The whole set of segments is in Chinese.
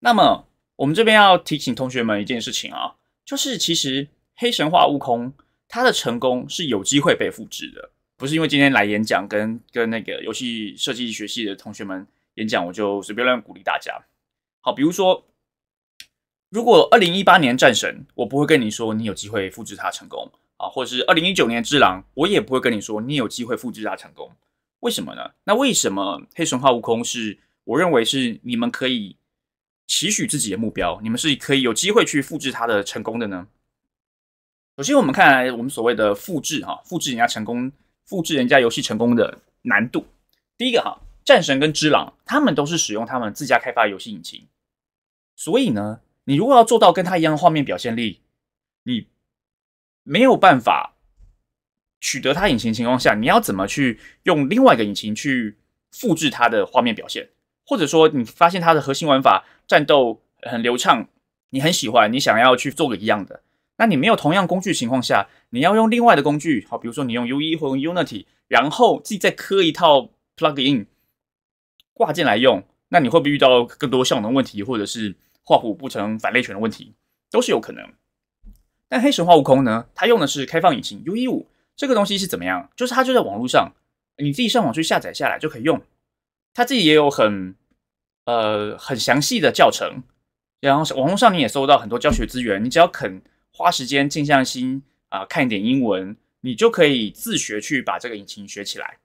那么我们这边要提醒同学们一件事情啊，就是其实黑神话悟空它的成功是有机会被复制的，不是因为今天来演讲跟跟那个游戏设计学系的同学们演讲，我就随便乱鼓励大家。好，比如说如果二零一八年战神，我不会跟你说你有机会复制它成功啊，或者是二零一九年之狼，我也不会跟你说你有机会复制它成功。为什么呢？那为什么黑神话悟空是我认为是你们可以？期许自己的目标，你们是可以有机会去复制它的成功的呢。首先，我们看我们所谓的复制哈，复制人家成功，复制人家游戏成功的难度。第一个哈，战神跟之狼，他们都是使用他们自家开发游戏引擎，所以呢，你如果要做到跟他一样的画面表现力，你没有办法取得他引擎情况下，你要怎么去用另外一个引擎去复制他的画面表现，或者说你发现他的核心玩法？战斗很流畅，你很喜欢，你想要去做个一样的，那你没有同样工具情况下，你要用另外的工具，好，比如说你用 U E 或用 Unity，然后自己再磕一套 plug in 挂件来用，那你会不会遇到更多效能问题，或者是画虎不成反类犬的问题，都是有可能。但黑神话悟空呢，它用的是开放引擎 U E 五，这个东西是怎么样？就是它就在网络上，你自己上网去下载下来就可以用，它自己也有很。呃，很详细的教程，然后网络上你也搜到很多教学资源。你只要肯花时间、静下心啊，看一点英文，你就可以自学去把这个引擎学起来。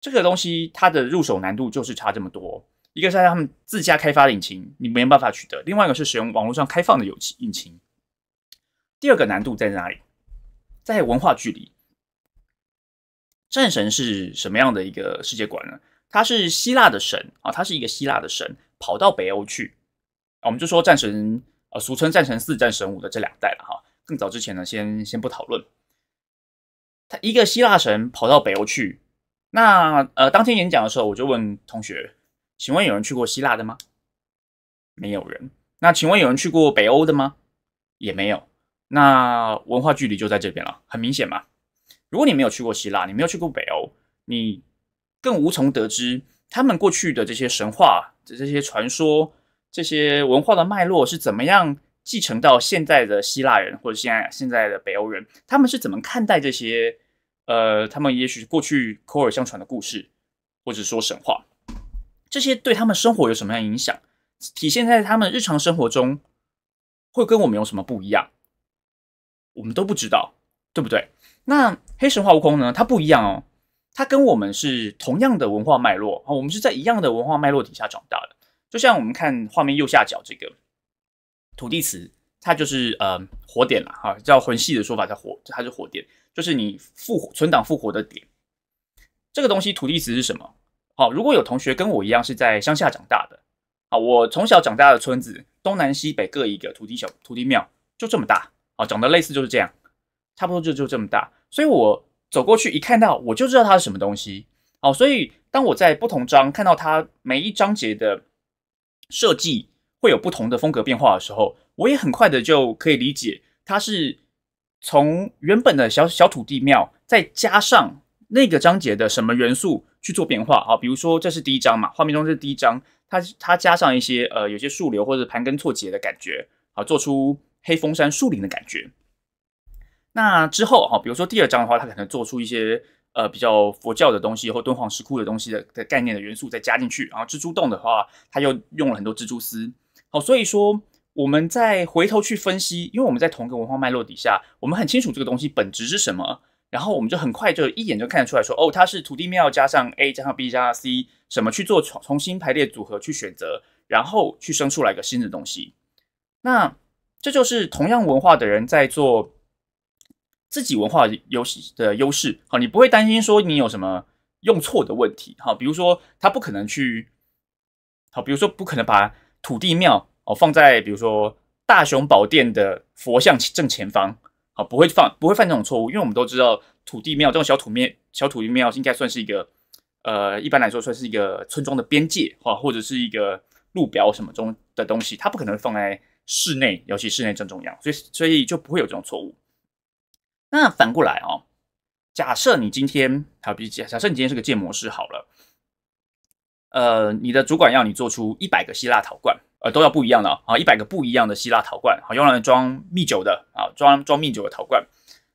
这个东西它的入手难度就是差这么多，一个是他们自家开发的引擎，你没办法取得；，另外一个是使用网络上开放的有引擎。第二个难度在哪里？在文化距离。战神是什么样的一个世界观呢？他是希腊的神啊，他是一个希腊的神跑到北欧去，我们就说战神呃，俗称战神四、战神五的这两代了哈。更早之前呢，先先不讨论。他一个希腊神跑到北欧去，那呃，当天演讲的时候我就问同学，请问有人去过希腊的吗？没有人。那请问有人去过北欧的吗？也没有。那文化距离就在这边了，很明显嘛。如果你没有去过希腊，你没有去过北欧，你。更无从得知他们过去的这些神话、这些传说、这些文化的脉络是怎么样继承到现在的希腊人或者现在现在的北欧人，他们是怎么看待这些？呃，他们也许过去口耳相传的故事或者神话，这些对他们生活有什么样影响？体现在他们日常生活中会跟我们有什么不一样？我们都不知道，对不对？那黑神话悟空呢？它不一样哦。它跟我们是同样的文化脉络，啊，我们是在一样的文化脉络底下长大的。就像我们看画面右下角这个土地词，它就是呃火点了哈，叫魂系的说法叫火，它是火点，就是你复活存档复活的点。这个东西土地词是什么？好，如果有同学跟我一样是在乡下长大的，啊，我从小长大的村子东南西北各一个土地小土地庙，就这么大，啊，长得类似就是这样，差不多就就这么大，所以，我。走过去一看到，我就知道它是什么东西。哦，所以当我在不同章看到它每一章节的设计会有不同的风格变化的时候，我也很快的就可以理解它是从原本的小小土地庙，再加上那个章节的什么元素去做变化。好，比如说这是第一章嘛，画面中这是第一章，它它加上一些呃有些树瘤或者盘根错节的感觉，好，做出黑风山树林的感觉。那之后，哈，比如说第二章的话，它可能做出一些呃比较佛教的东西或敦煌石窟的东西的的概念的元素再加进去。然后蜘蛛洞的话，它又用了很多蜘蛛丝。好，所以说我们再回头去分析，因为我们在同一个文化脉络底下，我们很清楚这个东西本质是什么，然后我们就很快就一眼就看得出来说，哦，它是土地庙加上 A 加上 B 加上 C 什么去做重重新排列组合去选择，然后去生出来一个新的东西。那这就是同样文化的人在做。自己文化优势的优势，好，你不会担心说你有什么用错的问题，哈，比如说他不可能去，好，比如说不可能把土地庙哦放在比如说大雄宝殿的佛像正前方，好，不会放不会犯这种错误，因为我们都知道土地庙这种小土面小土地庙应该算是一个，呃，一般来说算是一个村庄的边界哈，或者是一个路标什么中的东西，它不可能放在室内，尤其室内正中央，所以所以就不会有这种错误。那反过来哦，假设你今天好比假假设你今天是个建模师好了，呃，你的主管要你做出一百个希腊陶罐，呃，都要不一样的啊，一百个不一样的希腊陶罐，好用来装蜜酒的啊，装装蜜酒的陶罐，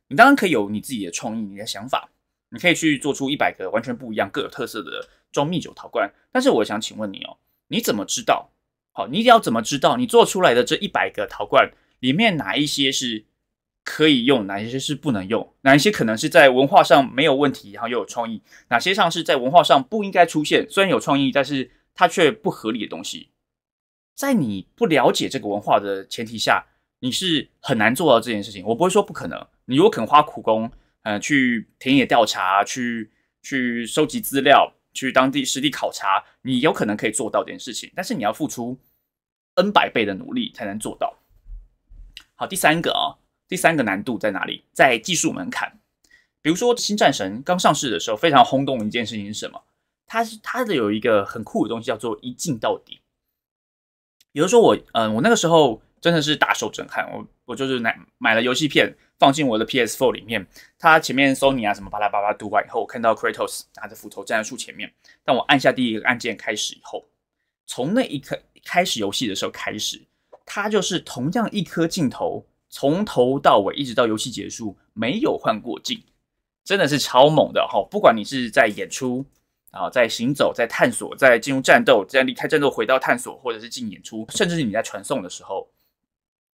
你当然可以有你自己的创意，你的想法，你可以去做出一百个完全不一样、各有特色的装蜜酒陶罐。但是我想请问你哦，你怎么知道？好，你要怎么知道你做出来的这一百个陶罐里面哪一些是？可以用哪些是不能用？哪一些可能是在文化上没有问题，然后又有创意？哪些上是在文化上不应该出现？虽然有创意，但是它却不合理的东西，在你不了解这个文化的前提下，你是很难做到这件事情。我不会说不可能，你如果肯花苦功，呃，去田野调查，去去收集资料，去当地实地考察，你有可能可以做到这件事情。但是你要付出 n 百倍的努力才能做到。好，第三个啊。第三个难度在哪里？在技术门槛。比如说，《新战神》刚上市的时候，非常轰动。一件事情是什么？它是它的有一个很酷的东西，叫做一镜到底。有如说我嗯，我那个时候真的是大受震撼。我我就是买买了游戏片，放进我的 P S four 里面。它前面 Sony 啊什么巴拉巴拉读完以后，我看到 Kratos 拿着斧头站在树前面。当我按下第一个按键开始以后，从那一刻开始游戏的时候开始，它就是同样一颗镜头。从头到尾，一直到游戏结束，没有换过镜，真的是超猛的哈！不管你是在演出啊，在行走，在探索，在进入战斗，在离开战斗，回到探索，或者是进演出，甚至是你在传送的时候，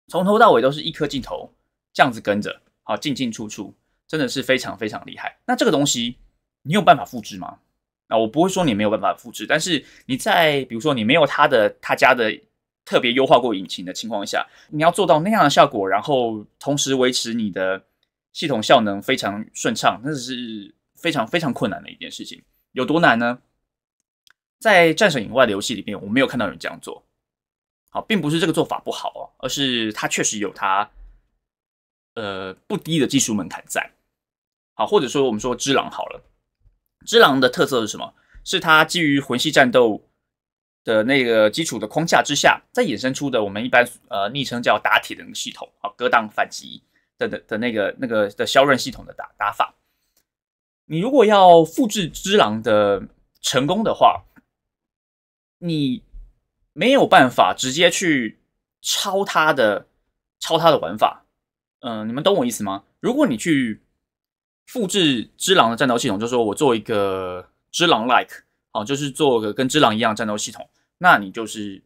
从头到尾都是一颗镜头这样子跟着，好进进出出，真的是非常非常厉害。那这个东西你有办法复制吗？啊，我不会说你没有办法复制，但是你在比如说你没有他的他家的。特别优化过引擎的情况下，你要做到那样的效果，然后同时维持你的系统效能非常顺畅，那是非常非常困难的一件事情。有多难呢？在战神以外的游戏里面，我没有看到有人这样做。好，并不是这个做法不好啊，而是它确实有它呃不低的技术门槛在。好，或者说我们说之狼好了，之狼的特色是什么？是它基于魂系战斗。的那个基础的框架之下，再衍生出的我们一般呃昵称叫打铁的那个系统啊，格挡反击的的的那个那个的消刃系统的打打法，你如果要复制之狼的成功的话，你没有办法直接去抄他的抄他的玩法，嗯，你们懂我意思吗？如果你去复制之狼的战斗系统，就说我做一个之狼 like。哦，就是做个跟之狼一样战斗系统，那你就是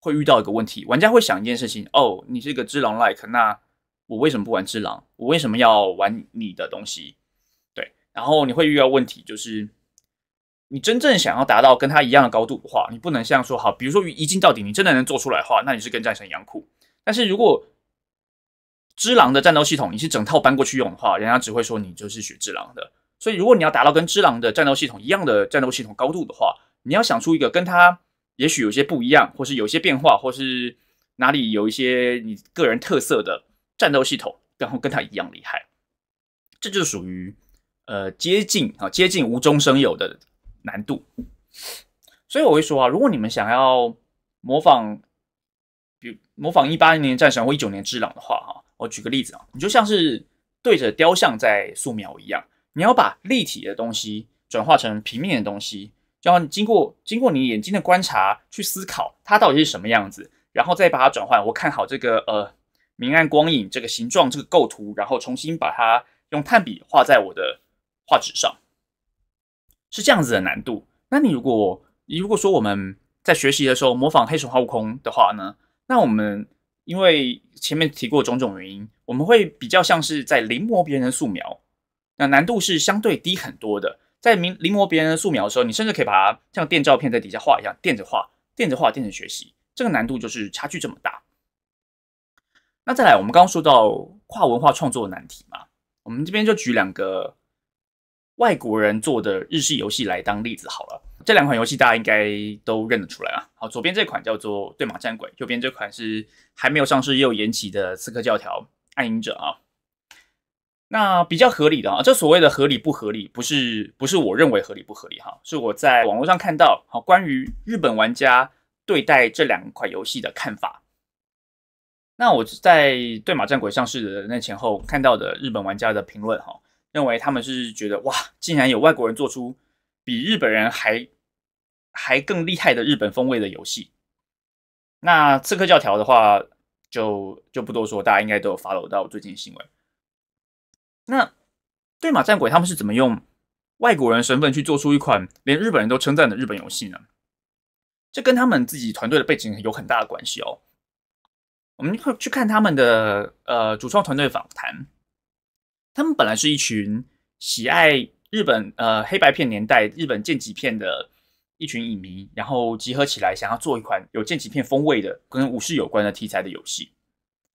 会遇到一个问题，玩家会想一件事情：哦，你这个之狼 like，那我为什么不玩之狼？我为什么要玩你的东西？对，然后你会遇到问题，就是你真正想要达到跟他一样的高度的话，你不能像说好，比如说一镜到底，你真的能做出来的话，那你是跟战神一样酷。但是如果之狼的战斗系统你是整套搬过去用的话，人家只会说你就是学之狼的。所以，如果你要达到跟之狼的战斗系统一样的战斗系统高度的话，你要想出一个跟他也许有些不一样，或是有些变化，或是哪里有一些你个人特色的战斗系统，然后跟他一样厉害，这就属于呃接近啊接近无中生有的难度。所以我会说啊，如果你们想要模仿，比如模仿一八年战神或一九年之狼的话哈，我举个例子啊，你就像是对着雕像在素描一样。你要把立体的东西转化成平面的东西，然后经过经过你眼睛的观察去思考它到底是什么样子，然后再把它转换。我看好这个呃明暗光影、这个形状、这个构图，然后重新把它用炭笔画在我的画纸上，是这样子的难度。那你如果如果说我们在学习的时候模仿黑神话悟空的话呢？那我们因为前面提过种种原因，我们会比较像是在临摹别人的素描。那难度是相对低很多的，在临摹别人的素描的时候，你甚至可以把它像垫照片在底下画一样垫着画，垫着画垫着学习，这个难度就是差距这么大。那再来，我们刚刚说到跨文化创作的难题嘛，我们这边就举两个外国人做的日系游戏来当例子好了。这两款游戏大家应该都认得出来啊。好，左边这款叫做《对马战鬼》，右边这款是还没有上市又延期的《刺客教条：暗影者》啊。那比较合理的啊，这所谓的合理不合理，不是不是我认为合理不合理哈，是我在网络上看到好关于日本玩家对待这两款游戏的看法。那我在对马战鬼上市的那前后看到的日本玩家的评论哈，认为他们是觉得哇，竟然有外国人做出比日本人还还更厉害的日本风味的游戏。那刺客教条的话，就就不多说，大家应该都有 follow 到最近新闻。那对马战鬼他们是怎么用外国人身份去做出一款连日本人都称赞的日本游戏呢？这跟他们自己团队的背景有很大的关系哦。我们去看他们的呃主创团队访谈，他们本来是一群喜爱日本呃黑白片年代日本剑戟片的一群影迷，然后集合起来想要做一款有剑戟片风味的、跟武士有关的题材的游戏。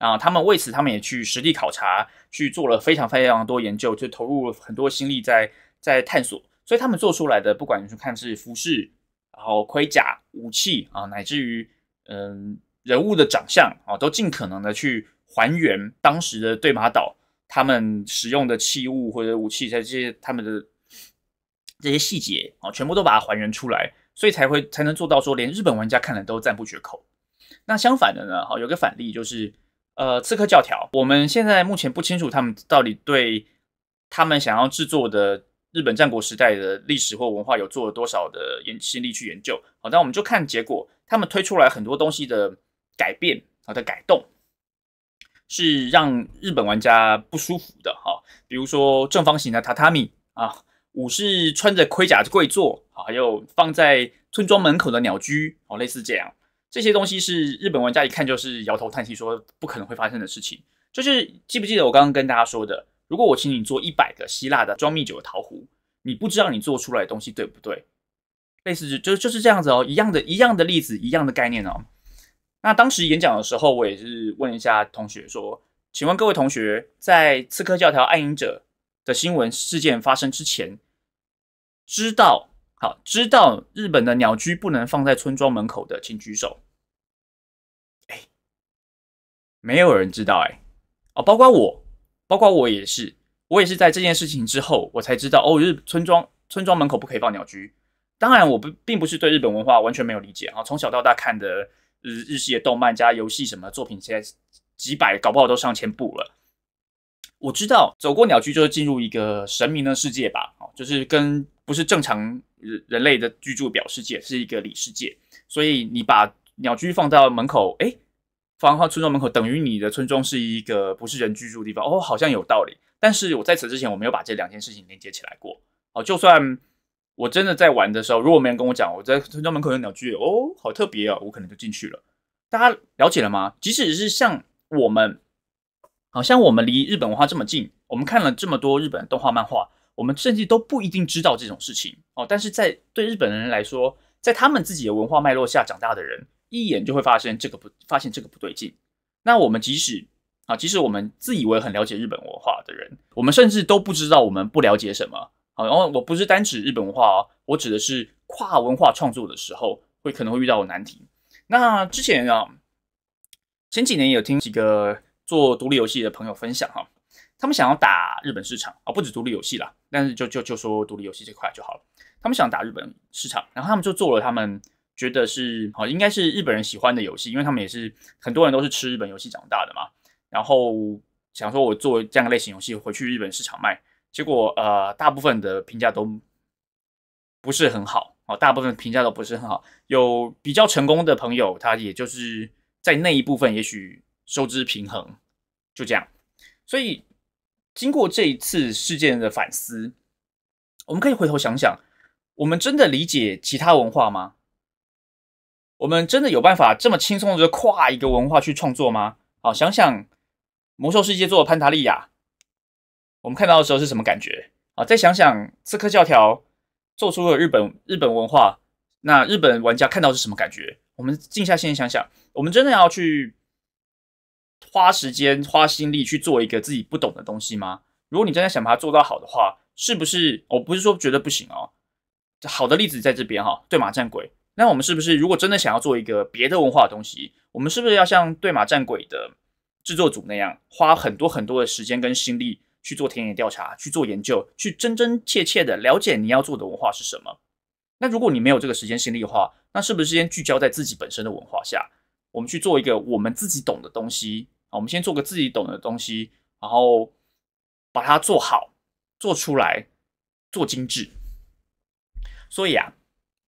啊，他们为此，他们也去实地考察，去做了非常非常多研究，就投入了很多心力在在探索。所以他们做出来的，不管是看是服饰，然后盔甲、武器啊，乃至于嗯人物的长相啊，都尽可能的去还原当时的对马岛他们使用的器物或者武器在这些他们的这些细节啊，全部都把它还原出来，所以才会才能做到说，连日本玩家看了都赞不绝口。那相反的呢，哈，有个反例就是。呃，刺客教条，我们现在目前不清楚他们到底对他们想要制作的日本战国时代的历史或文化有做了多少的研心力去研究。好，那我们就看结果，他们推出来很多东西的改变啊的改动，是让日本玩家不舒服的哈。比如说正方形的榻榻米啊，武士穿着盔甲的跪坐啊，还有放在村庄门口的鸟居哦，类似这样。这些东西是日本玩家一看就是摇头叹息，说不可能会发生的事情。就是记不记得我刚刚跟大家说的，如果我请你做一百个希腊的装蜜酒的陶壶，你不知道你做出来的东西对不对？类似就就是这样子哦，一样的、一样的例子、一样的概念哦。那当时演讲的时候，我也是问一下同学说，请问各位同学，在刺客教条暗影者的新闻事件发生之前，知道？好，知道日本的鸟居不能放在村庄门口的，请举手。哎，没有人知道哎，哦，包括我，包括我也是，我也是在这件事情之后，我才知道哦，日村庄村庄门口不可以放鸟居。当然，我不并不是对日本文化完全没有理解啊，从小到大看的日日系的动漫加游戏什么作品，现在几百，搞不好都上千部了。我知道，走过鸟居就是进入一个神明的世界吧。就是跟不是正常人人类的居住表世界是一个里世界，所以你把鸟居放到门口，哎，放到村庄门口，等于你的村庄是一个不是人居住的地方。哦，好像有道理。但是我在此之前我没有把这两件事情连接起来过。哦，就算我真的在玩的时候，如果没人跟我讲我在村庄门口有鸟居，哦，好特别哦，我可能就进去了。大家了解了吗？即使是像我们，好像我们离日本文化这么近，我们看了这么多日本动画漫画。我们甚至都不一定知道这种事情哦，但是在对日本人来说，在他们自己的文化脉络下长大的人，一眼就会发现这个不发现这个不对劲。那我们即使啊，即使我们自以为很了解日本文化的人，我们甚至都不知道我们不了解什么。好，然后我不是单指日本文化，哦，我指的是跨文化创作的时候会可能会遇到的难题。那之前啊，前几年有听几个做独立游戏的朋友分享哈。他们想要打日本市场啊，不止独立游戏啦，但是就就就说独立游戏这块就好了。他们想打日本市场，然后他们就做了他们觉得是好，应该是日本人喜欢的游戏，因为他们也是很多人都是吃日本游戏长大的嘛。然后想说我做这样类型游戏回去日本市场卖，结果呃大部分的评价都不是很好啊，大部分评价都不是很好。有比较成功的朋友，他也就是在那一部分也许收支平衡，就这样，所以。经过这一次事件的反思，我们可以回头想想：我们真的理解其他文化吗？我们真的有办法这么轻松的跨一个文化去创作吗？好，想想《魔兽世界》做的潘达利亚，我们看到的时候是什么感觉？啊，再想想《刺客教条》做出了日本日本文化，那日本玩家看到是什么感觉？我们静下心想想：我们真的要去？花时间花心力去做一个自己不懂的东西吗？如果你真的想把它做到好的话，是不是？我不是说觉得不行哦。好的例子在这边哈，对马战鬼。那我们是不是如果真的想要做一个别的文化的东西，我们是不是要像对马战鬼的制作组那样，花很多很多的时间跟心力去做田野调查、去做研究、去真真切切的了解你要做的文化是什么？那如果你没有这个时间心力的话，那是不是先聚焦在自己本身的文化下？我们去做一个我们自己懂的东西啊！我们先做个自己懂的东西，然后把它做好、做出来、做精致。所以啊。